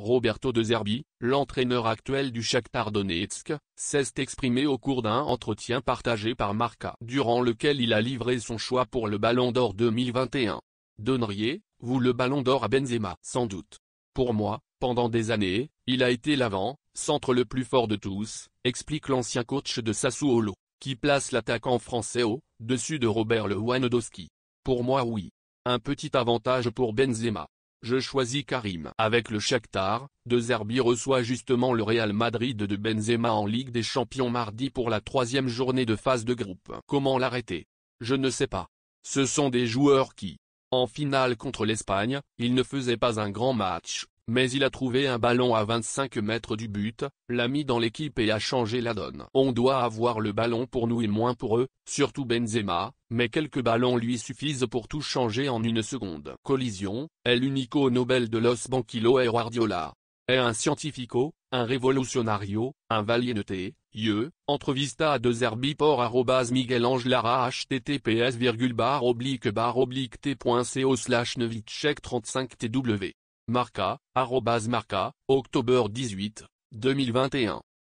Roberto De Zerbi, l'entraîneur actuel du Shakhtar Donetsk, s'est exprimé au cours d'un entretien partagé par Marca, durant lequel il a livré son choix pour le Ballon d'Or 2021. Donneriez, vous le Ballon d'Or à Benzema Sans doute. Pour moi, pendant des années, il a été l'avant, centre le plus fort de tous, explique l'ancien coach de Sassuolo, qui place l'attaquant français au-dessus de Robert Lewandowski. Pour moi oui. Un petit avantage pour Benzema. Je choisis Karim. Avec le Shakhtar, De Zerbi reçoit justement le Real Madrid de Benzema en Ligue des Champions mardi pour la troisième journée de phase de groupe. Comment l'arrêter Je ne sais pas. Ce sont des joueurs qui, en finale contre l'Espagne, ils ne faisaient pas un grand match, mais il a trouvé un ballon à 25 mètres du but, l'a mis dans l'équipe et a changé la donne. On doit avoir le ballon pour nous et moins pour eux, surtout Benzema, mais quelques ballons lui suffisent pour tout changer en une seconde. Collision, est Unico Nobel de los Banquillo et Guardiola. Est un scientifico, un révolutionario, un valiente, Yeux, entrevista à deux herbipores arrobas Miguel Angelara https virgule oblique oblique t.co slash 35 tw Marca, arrobase Marca, octobre 18, 2021.